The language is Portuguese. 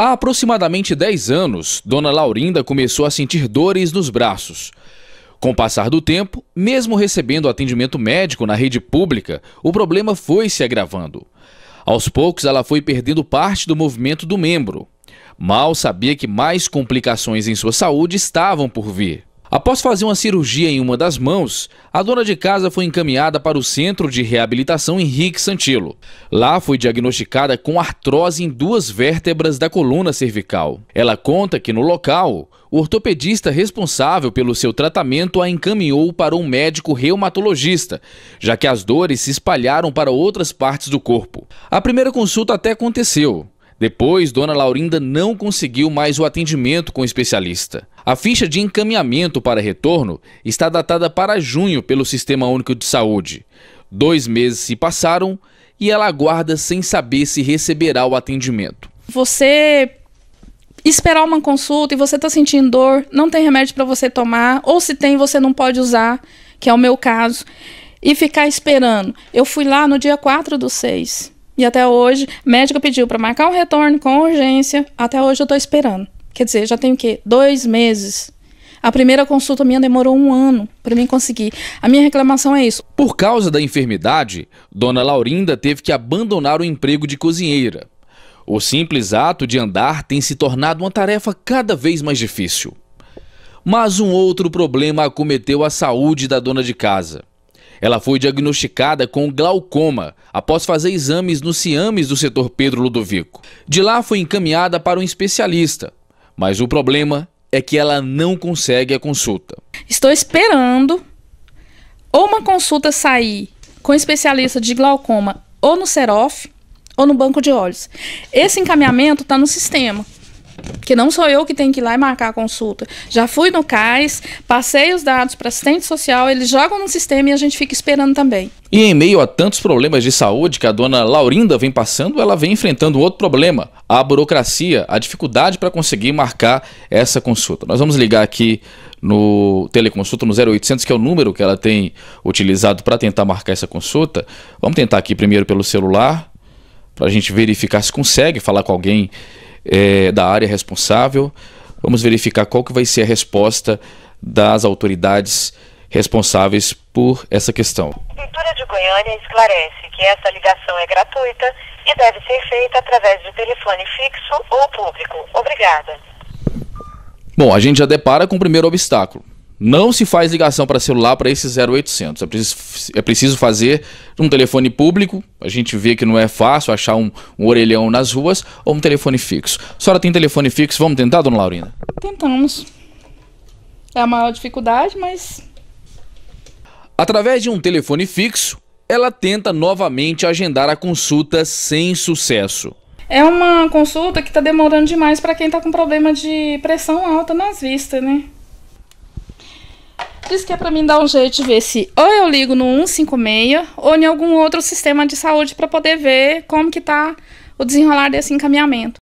Há aproximadamente 10 anos, Dona Laurinda começou a sentir dores nos braços. Com o passar do tempo, mesmo recebendo atendimento médico na rede pública, o problema foi se agravando. Aos poucos, ela foi perdendo parte do movimento do membro. Mal sabia que mais complicações em sua saúde estavam por vir. Após fazer uma cirurgia em uma das mãos, a dona de casa foi encaminhada para o Centro de Reabilitação Henrique Santilo. Lá foi diagnosticada com artrose em duas vértebras da coluna cervical. Ela conta que no local, o ortopedista responsável pelo seu tratamento a encaminhou para um médico reumatologista, já que as dores se espalharam para outras partes do corpo. A primeira consulta até aconteceu, depois, Dona Laurinda não conseguiu mais o atendimento com o especialista. A ficha de encaminhamento para retorno está datada para junho pelo Sistema Único de Saúde. Dois meses se passaram e ela aguarda sem saber se receberá o atendimento. Você esperar uma consulta e você está sentindo dor, não tem remédio para você tomar, ou se tem, você não pode usar, que é o meu caso, e ficar esperando. Eu fui lá no dia 4 do 6. E até hoje, médico pediu para marcar um retorno com urgência. Até hoje eu tô esperando. Quer dizer, já tem o quê? Dois meses. A primeira consulta minha demorou um ano para mim conseguir. A minha reclamação é isso. Por causa da enfermidade, Dona Laurinda teve que abandonar o emprego de cozinheira. O simples ato de andar tem se tornado uma tarefa cada vez mais difícil. Mas um outro problema acometeu a saúde da dona de casa. Ela foi diagnosticada com glaucoma após fazer exames no CIAMES do setor Pedro Ludovico. De lá foi encaminhada para um especialista, mas o problema é que ela não consegue a consulta. Estou esperando ou uma consulta sair com especialista de glaucoma ou no Serof ou no banco de olhos. Esse encaminhamento está no sistema que não sou eu que tenho que ir lá e marcar a consulta. Já fui no CAIS, passei os dados para assistente social, eles jogam no sistema e a gente fica esperando também. E em meio a tantos problemas de saúde que a dona Laurinda vem passando, ela vem enfrentando outro problema: a burocracia, a dificuldade para conseguir marcar essa consulta. Nós vamos ligar aqui no teleconsulta no 0800, que é o número que ela tem utilizado para tentar marcar essa consulta. Vamos tentar aqui primeiro pelo celular, para a gente verificar se consegue falar com alguém é, da área responsável. Vamos verificar qual que vai ser a resposta das autoridades responsáveis por essa questão. A Prefeitura de Goiânia esclarece que essa ligação é gratuita e deve ser feita através de telefone fixo ou público. Obrigada. Bom, a gente já depara com o primeiro obstáculo. Não se faz ligação para celular para esse 0800. É preciso, é preciso fazer um telefone público. A gente vê que não é fácil achar um, um orelhão nas ruas ou um telefone fixo. A senhora tem telefone fixo? Vamos tentar, dona Laurina? Tentamos. É a maior dificuldade, mas. Através de um telefone fixo, ela tenta novamente agendar a consulta sem sucesso. É uma consulta que está demorando demais para quem está com problema de pressão alta nas vistas, né? diz que é para mim dar um jeito de ver se ou eu ligo no 156 ou em algum outro sistema de saúde para poder ver como que tá o desenrolar desse encaminhamento.